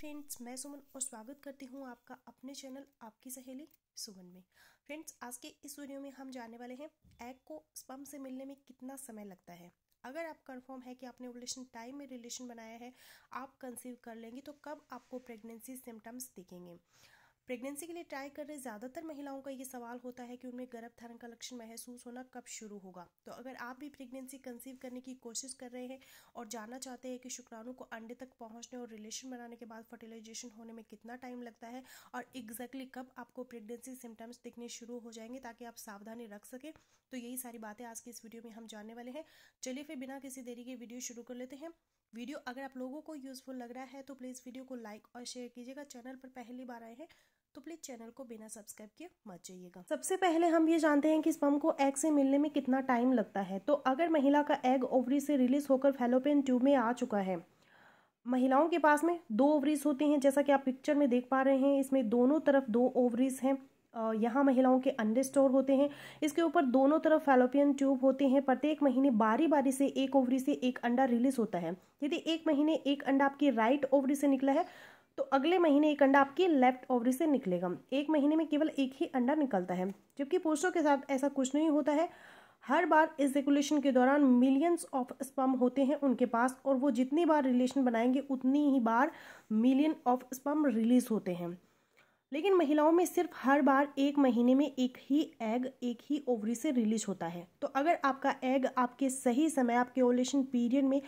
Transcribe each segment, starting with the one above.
friends मैं सुमन और स्वागत करती हूँ आपका अपने चैनल आपकी सहेली सुमन में फ्रेंड्स आज के इस वीडियो में हम जानने वाले हैं एग को स्पम से मिलने में कितना समय लगता है अगर आप कंफर्म है कि आपने रिलेशन टाइम में रिलेशन बनाया है आप कंसीव कर लेंगी तो कब आपको प्रेगनेंसी सिम्टम्स दिखेंगे प्रेगनेंसी के लिए ट्राई कर रहे ज़्यादातर महिलाओं का ये सवाल होता है कि उनमें गर्भ धारण का लक्षण महसूस होना कब शुरू होगा तो अगर आप भी प्रेगनेंसी कंसीव करने की कोशिश कर रहे हैं और जानना चाहते हैं कि शुक्राणु को अंडे तक पहुँचने और रिलेशन बनाने के बाद फर्टिलाइजेशन होने में कितना टाइम लगता है और एग्जैक्टली कब आपको प्रेगनेंसी सिम्टम्स दिखने शुरू हो जाएंगे ताकि आप सावधानी रख सकें तो यही सारी बातें आज की इस वीडियो में हम जानने वाले हैं चलिए फिर बिना किसी देरी के वीडियो शुरू कर लेते हैं वीडियो अगर आप लोगों को यूजफुल लग रहा है तो प्लीज़ वीडियो को लाइक और शेयर कीजिएगा चैनल पर पहली बार आए हैं तो प्लीज चैनल को बिना सब्सक्राइब किए मत जाइएगा सबसे पहले हम ये जानते हैं कि स्पम को एग से मिलने में कितना टाइम लगता है तो अगर महिला का एग ओवरी से रिलीज होकर फेलोपेन ट्यूब में आ चुका है महिलाओं के पास में दो ओवरीज होती हैं जैसा कि आप पिक्चर में देख पा रहे हैं इसमें दोनों तरफ दो ओवरीज हैं यहाँ महिलाओं के अंडे स्टोर होते हैं इसके ऊपर दोनों तरफ फेलोपियन ट्यूब होते हैं प्रत्येक महीने बारी बारी से एक ओवरी से एक अंडा रिलीज होता है यदि एक महीने एक अंडा आपकी राइट ओवरी से निकला है तो अगले महीने एक अंडा आपकी लेफ्ट ओवरी से निकलेगा एक महीने में केवल एक ही अंडा निकलता है जबकि पुरुषों के साथ ऐसा कुछ नहीं होता है हर बार इस रेगुलेशन के दौरान मिलियंस ऑफ स्पम होते हैं उनके पास और वो जितनी बार रिलेशन बनाएंगे उतनी ही बार मिलियन ऑफ स्पम रिलीज होते हैं लेकिन महिलाओं में सिर्फ हर बार एक महीने में एक ही एग एक ही ओवरी से रिलीज होता है तो अगर आपका एग आपके सही समय आपके ओवलेशन पीरियड में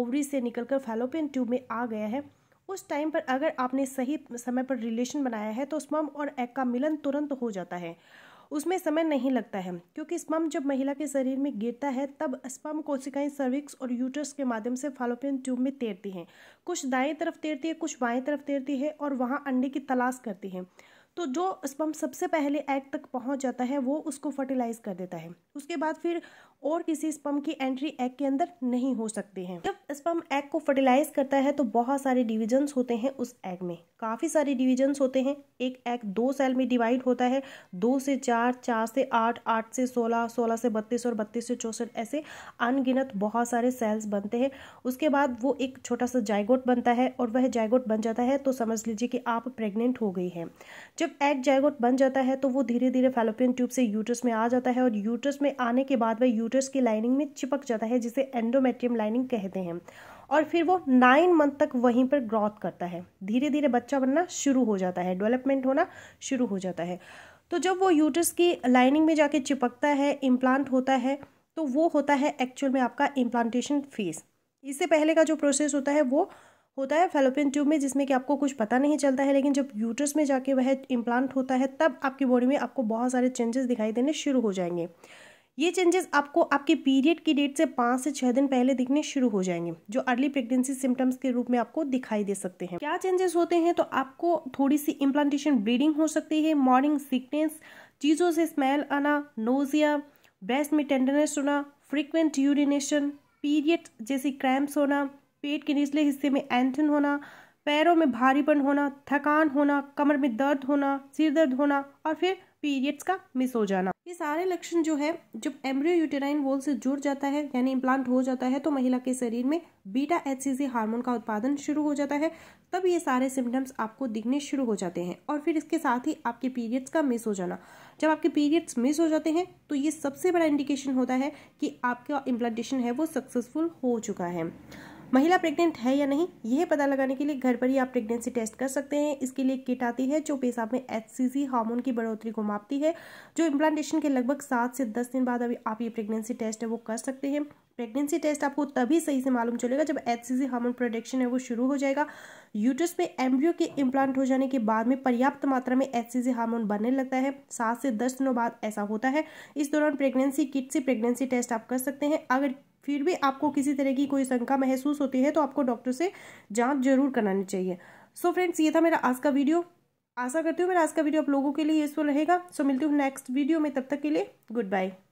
ओवरी से निकलकर फैलोपियन ट्यूब में आ गया है उस टाइम पर अगर आपने सही समय पर रिलेशन बनाया है तो स्पर्म और एग का मिलन तुरंत हो जाता है उसमें समय नहीं लगता है क्योंकि स्पर्म जब महिला के शरीर में गिरता है तब स्पर्म कोशिकाएं सर्विक्स और यूटर्स के माध्यम से फालोपियन ट्यूब में तैरती हैं कुछ दाएं तरफ तैरती है कुछ बाएं तरफ तैरती है और वहां अंडे की तलाश करती है तो जो स्पम सबसे पहले एग तक पहुंच जाता है वो उसको फर्टिलाइज कर देता है उसके बाद फिर और किसी स्पम की एंट्री एग के अंदर नहीं हो सकते हैं जब स्पम एग को फर्टिलाइज करता है तो बहुत सारे डिविजन्स होते हैं उस एग में काफ़ी सारे डिविजन्स होते हैं एक एग दो सेल में डिवाइड होता है दो से चार चार से आठ आठ से सोलह सोलह से बत्तीस और बत्तीस से चौंसठ ऐसे अनगिनत बहुत सारे सेल्स बनते हैं उसके बाद वो एक छोटा सा जायगोट बनता है और वह जायगोट बन जाता है तो समझ लीजिए कि आप प्रेग्नेंट हो गई हैं जब एग जायगोट बन जाता है तो वो धीरे धीरे फैलोपियन ट्यूब से यूट्रस में आ जाता है और यूट्रस में आने के बाद वह यूटर्स की लाइनिंग में चिपक जाता है जिसे एंडोमेट्रियम लाइनिंग कहते हैं और फिर वो नाइन मंथ तक वहीं पर ग्रोथ करता है धीरे धीरे बच्चा बनना शुरू हो जाता है डेवलपमेंट होना शुरू हो जाता है तो जब वो यूटर्स की लाइनिंग में जाके चिपकता है इम्प्लांट होता है तो वो होता है एक्चुअल में आपका इम्प्लांटेशन फेस इससे पहले का जो प्रोसेस होता है वो होता है फेलोपियन ट्यूब में जिसमें कि आपको कुछ पता नहीं चलता है लेकिन जब यूटर्स में जाके वह इम्प्लांट होता है तब आपकी बॉडी में आपको बहुत सारे चेंजेस दिखाई देने शुरू हो जाएंगे ये चेंजेस आपको आपके पीरियड की डेट से पाँच से छः दिन पहले दिखने शुरू हो जाएंगे जो अर्ली प्रेगनेंसी सिम्टम्स के रूप में आपको दिखाई दे सकते हैं क्या चेंजेस होते हैं तो आपको थोड़ी सी इम्प्लांटेशन ब्लीडिंग हो सकती है मॉर्निंग सिकनेस चीज़ों से स्मेल आना नोजिया ब्रेस्ट में टेंडरनेस होना फ्रिक्वेंट यूरिनेशन पीरियड जैसी क्रैम्प्स होना पेट के निचले हिस्से में एंथन होना पैरों में भारीपन होना थकान होना कमर में दर्द होना सिर दर्द होना और फिर पीरियड्स का मिस हो जाना ये सारे लक्षण जो है जब एम्ब्रियो यूटेराइन वोल से जुड़ जाता है यानी इम्प्लांट हो जाता है तो महिला के शरीर में बीटा एचसीजी हार्मोन का उत्पादन शुरू हो जाता है तब ये सारे सिम्टम्स आपको दिखने शुरू हो जाते हैं और फिर इसके साथ ही आपके पीरियड्स का मिस हो जाना जब आपके पीरियड्स मिस हो जाते हैं तो ये सबसे बड़ा इंडिकेशन होता है कि आपका इम्प्लांटेशन है वो सक्सेसफुल हो चुका है महिला प्रेग्नेंट है या नहीं यह पता लगाने के लिए घर पर ही आप प्रेगनेंसी टेस्ट कर सकते हैं इसके लिए किट आती है जो पेशाब में एचसीसी हार्मोन की बढ़ोतरी को मापती है जो इम्प्लांटेशन के लगभग सात से दस दिन बाद अभी आप ये प्रेगनेंसी टेस्ट है वो कर सकते हैं प्रेगनेंसी टेस्ट आपको तभी सही से मालूम चलेगा जब एच हार्मोन प्रोडक्शन है वो शुरू हो जाएगा यूट्रस में एम्ब्रियो के इम्प्लांट हो जाने के बाद में पर्याप्त मात्रा में एच हार्मोन बनने लगता है सात से दस दिनों बाद ऐसा होता है इस दौरान प्रेगनेंसी किट से प्रेगनेंसी टेस्ट आप कर सकते हैं अगर फिर भी आपको किसी तरह की कोई शंका महसूस होती है तो आपको डॉक्टर से जांच जरूर करानी चाहिए सो so फ्रेंड्स ये था मेरा आज का वीडियो आशा करती हूँ मेरा आज का वीडियो आप लोगों के लिए यूजफुल रहेगा सो so मिलती हूँ नेक्स्ट वीडियो में तब तक के लिए गुड बाय